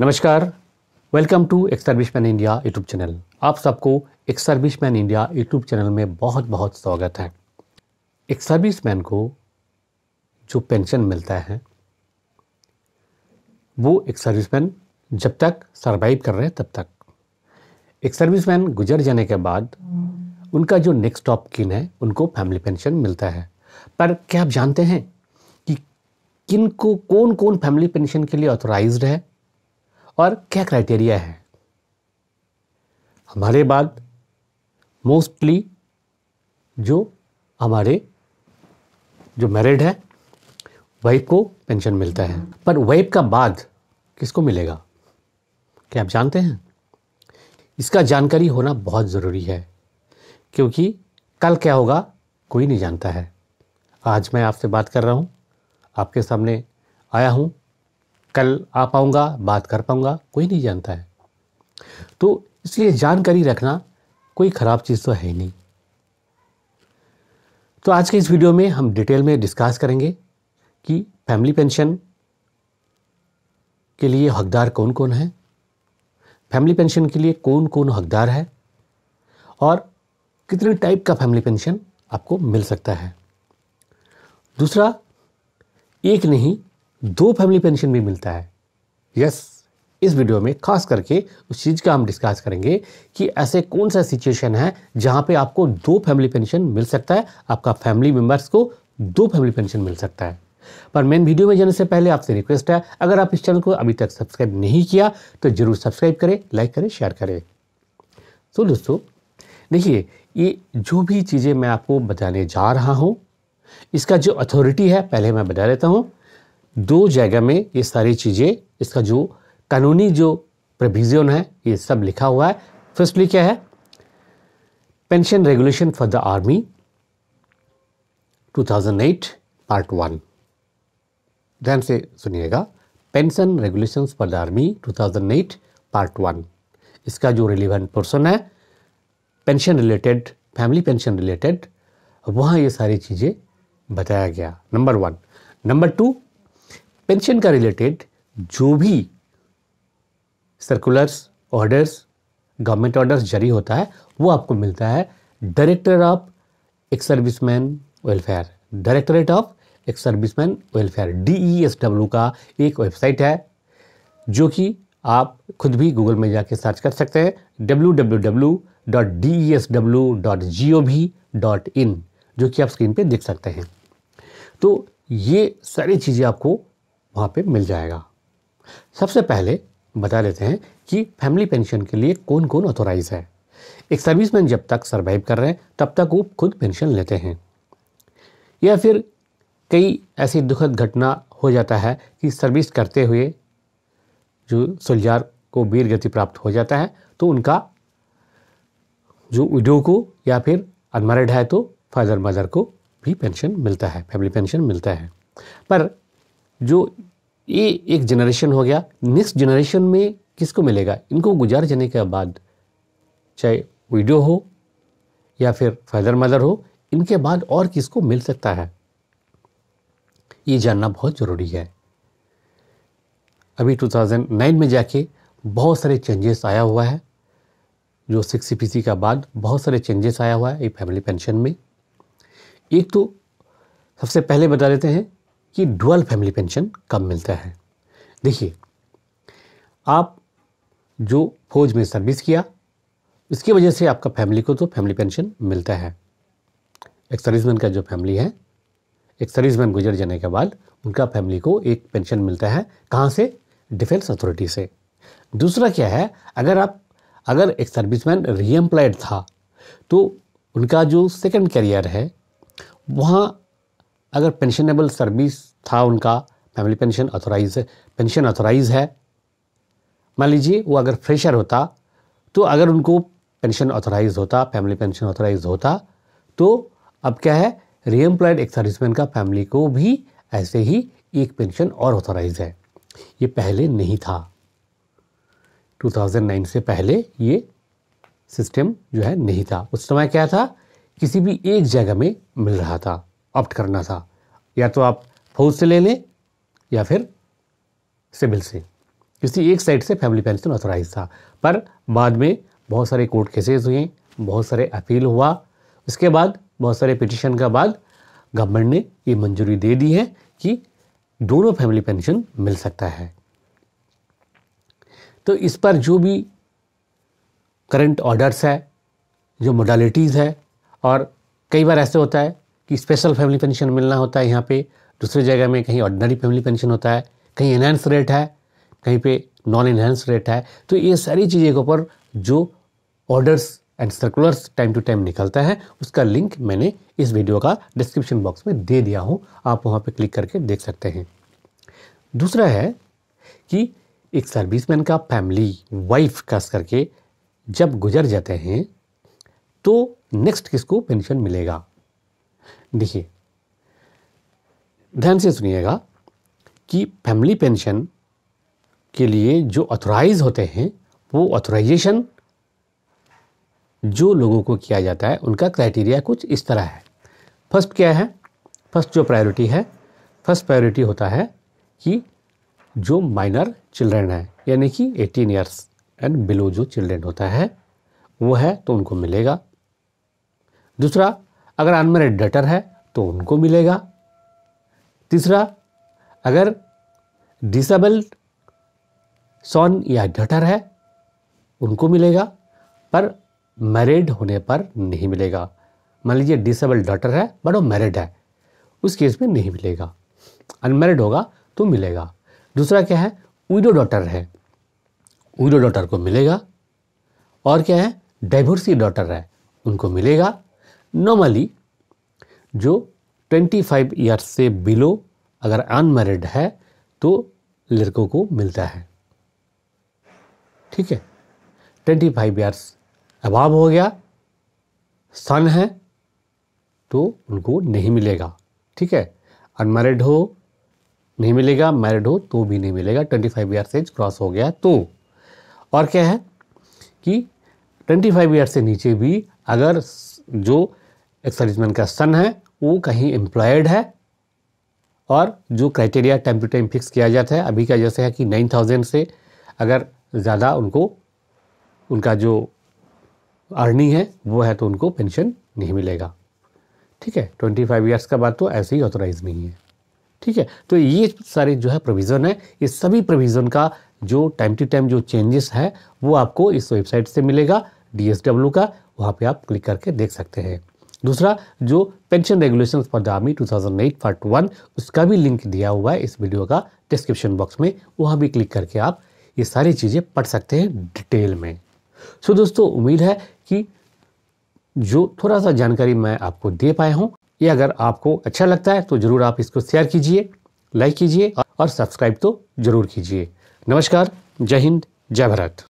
नमस्कार welcome to एक serviceman India YouTube channel आप सबको एक सर्विसमैन इंडिया यूट्यूब चैनल में बहुत बहुत स्वागत है एक सर्विसमैन को जो पेंशन मिलता है वो एक सर्विसमैन जब तक सरवाइव कर रहे हैं तब तक एक सर्विसमैन गुजर जाने के बाद उनका जो नेक्स्ट ऑफ किन है उनको फैमिली पेंशन मिलता है पर क्या आप जानते हैं कि किन को कौन कौन फैमिली पेंशन के लिए ऑथोराइज है और क्या क्राइटेरिया है हमारे बाद मोस्टली जो हमारे जो मैरिड है वाइफ को पेंशन मिलता है पर वाइफ का बाद किसको मिलेगा क्या आप जानते हैं इसका जानकारी होना बहुत ज़रूरी है क्योंकि कल क्या होगा कोई नहीं जानता है आज मैं आपसे बात कर रहा हूँ आपके सामने आया हूँ कल आ पाऊँगा बात कर पाऊँगा कोई नहीं जानता है तो इसलिए जानकारी रखना कोई ख़राब चीज़ तो है ही नहीं तो आज के इस वीडियो में हम डिटेल में डिस्कस करेंगे कि फैमिली पेंशन के लिए हकदार कौन कौन है फैमिली पेंशन के लिए कौन कौन हकदार है और कितने टाइप का फैमिली पेंशन आपको मिल सकता है दूसरा एक नहीं दो फैमिली पेंशन भी मिलता है यस इस वीडियो में खास करके उस चीज़ का हम डिस्कस करेंगे कि ऐसे कौन सा सिचुएशन है जहाँ पे आपको दो फैमिली पेंशन मिल सकता है आपका फैमिली मेम्बर्स को दो फैमिली पेंशन मिल सकता है पर मेन वीडियो में जाने से पहले आपसे रिक्वेस्ट है अगर आप इस चैनल को अभी तक सब्सक्राइब नहीं किया तो ज़रूर सब्सक्राइब करें लाइक करें शेयर करें तो दोस्तों देखिए ये जो भी चीज़ें मैं आपको बताने जा रहा हूँ इसका जो अथॉरिटी है पहले मैं बता देता हूँ दो जगह में ये सारी चीज़ें इसका जो कानूनी जो प्रोविज़न है ये सब लिखा हुआ है फर्स्टली क्या है pension regulation for the army 2008 part one ध्यान से सुनिएगा pension regulations for the army 2008 part one इसका जो रिलीवेंट पर्सन है pension related family pension related वहाँ ये सारी चीज़ें बताया गया number one number two pension का रिलेटेड जो भी सर्कुलर्स ऑर्डर्स गवर्नमेंट ऑर्डर्स जारी होता है वो आपको मिलता है director of service man welfare directorate of service man welfare D E S W का एक वेबसाइट है जो कि आप खुद भी गूगल में जाके सर्च कर सकते हैं W W W dot D E S W dot G O V dot in जो कि आप स्क्रीन पे देख सकते हैं तो ये सारी चीज़ें आपको वहाँ पे मिल जाएगा सबसे पहले बता लेते हैं कि फैमिली पेंशन के लिए कौन कौन ऑथोराइज है एक सर्विसमैन जब तक सर्वाइव कर रहे हैं तब तक वो खुद पेंशन लेते हैं या फिर कई ऐसी दुखद घटना हो जाता है कि सर्विस करते हुए जो सुलझार को वीर गति प्राप्त हो जाता है तो उनका जो विडो को या फिर अनमैरिड है तो फादर मदर को भी पेंशन मिलता है फैमिली पेंशन मिलता है पर जो ये एक जनरेशन हो गया नेक्स्ट जनरेशन में किसको मिलेगा इनको गुजार जाने के बाद चाहे वीडियो हो या फिर फादर मदर हो इनके बाद और किसको मिल सकता है ये जानना बहुत ज़रूरी है अभी 2009 में जाके बहुत सारे चेंजेस आया हुआ है जो सिक्स सी का बाद बहुत सारे चेंजेस आया हुआ है ये फैमिली पेंशन में एक तो सबसे पहले बता देते हैं कि डुअल फैमिली पेंशन कब मिलता है देखिए आप जो फौज में सर्विस किया इसकी वजह से आपका फैमिली को तो फैमिली पेंशन मिलता है एक सर्विसमैन का जो फैमिली है एक सर्विसमैन गुजर जाने के बाद उनका फैमिली को एक पेंशन मिलता है कहाँ से डिफेंस अथॉरिटी से दूसरा क्या है अगर आप अगर एक सर्विसमैन रीएम्प्लॉयड था तो उनका जो सेकंड करियर है वहाँ अगर पेंशनेबल सर्विस था उनका family pension authorise pension authorise है मान लीजिए वो अगर फ्रेशर होता तो अगर उनको पेंशन ऑथोराइज होता फैमिली पेंशन ऑथोराइज होता तो अब क्या है रीएम्प्लॉयड एक सर्विसमैन का फैमिली को भी ऐसे ही एक पेंशन और ऑथोराइज है ये पहले नहीं था 2009 से पहले ये सिस्टम जो है नहीं था उस समय क्या था किसी भी एक जगह में मिल रहा था ऑप्ट करना था या तो आप फौज से ले लें या फिर सिविल से किसी एक साइड से फैमिली पेंशन ऑथोराइज था पर बाद में बहुत सारे कोर्ट केसेस हुए बहुत सारे अपील हुआ उसके बाद बहुत सारे पिटिशन का बाद गवर्नमेंट ने ये मंजूरी दे दी है कि दोनों फैमिली पेंशन मिल सकता है तो इस पर जो भी करंट ऑर्डर्स है जो मोडालिटीज़ है और कई बार ऐसे होता है कि स्पेशल फैमिली पेंशन मिलना होता है यहाँ पे दूसरे जगह में कहीं ऑर्डनरी फैमिली पेंशन होता है कहीं इन्हेंस रेट है कहीं पे नॉन इन्हेंस रेट है तो ये सारी चीज़ें के ऊपर जो orders and circulars time to time निकलता है उसका लिंक मैंने इस वीडियो का डिस्क्रिप्शन बॉक्स में दे दिया हूँ आप वहाँ पर क्लिक करके देख सकते हैं दूसरा है कि एक सर्विसमैन का फैमिली वाइफ खास करके जब गुजर जाते हैं तो नेक्स्ट किसको पेंशन मिलेगा देखिए ध्यान से सुनिएगा कि फैमिली पेंशन के लिए जो ऑथोराइज होते हैं वो ऑथोराइजेशन जो लोगों को किया जाता है उनका क्राइटेरिया कुछ इस तरह है फर्स्ट क्या है फर्स्ट जो प्रायोरिटी है फर्स्ट प्रायोरिटी होता है कि जो माइनर चिल्ड्रन है यानी कि 18 इयर्स एंड बिलो जो चिल्ड्रन होता है वो है तो उनको मिलेगा दूसरा अगर अनमेरिड डटर है तो उनको मिलेगा तीसरा अगर डिसेबल्ड सॉन या डटर है उनको मिलेगा पर मैरिड होने पर नहीं मिलेगा मान लीजिए डिसेबल डॉटर है बट वो मैरिड है उस केस में नहीं मिलेगा अनमेरिड होगा तो मिलेगा दूसरा क्या है विडो डॉटर है विडो डॉटर को मिलेगा और क्या है डाइवोर्सी डॉटर है उनको मिलेगा नॉर्मली जो 25 ईयर्स से बिलो अगर अनमेरिड है तो लड़कों को मिलता है ठीक है 25 फाइव ईयर्स अभाव हो गया सन है तो उनको नहीं मिलेगा ठीक है अनमेरिड हो नहीं मिलेगा मैरिड हो तो भी नहीं मिलेगा 25 फाइव ईयर्स एज क्रॉस हो गया तो और क्या है कि 25 फाइव ईयर्स से नीचे भी अगर जो एक सर्विसमैन का सन है वो कहीं एम्प्लॉयड है और जो criteria time to time fix किया जाता है अभी का जैसे है कि नाइन थाउजेंड से अगर ज़्यादा उनको उनका जो अर्निंग है वो है तो उनको पेंशन नहीं मिलेगा ठीक है ट्वेंटी फाइव ईयर्स का बात तो ऐसे ही ऑथोराइज नहीं है ठीक है तो ये सारे जो है प्रोविज़न है इस सभी प्रोविज़न का जो टाइम टू टाइम जो चेंजेस है वो आपको इस वेबसाइट से मिलेगा डी का वहाँ पे आप क्लिक करके देख सकते हैं दूसरा जो pension regulation for army two thousand eight part one उसका भी लिंक दिया हुआ है इस वीडियो का डिस्क्रिप्शन बॉक्स में वहाँ भी क्लिक करके आप ये सारी चीज़ें पढ़ सकते हैं डिटेल में सो so, दोस्तों उम्मीद है कि जो थोड़ा सा जानकारी मैं आपको दे पाया हूँ ये अगर आपको अच्छा लगता है तो ज़रूर आप इसको शेयर कीजिए लाइक कीजिए और सब्सक्राइब तो ज़रूर कीजिए नमस्कार जय हिंद जय भारत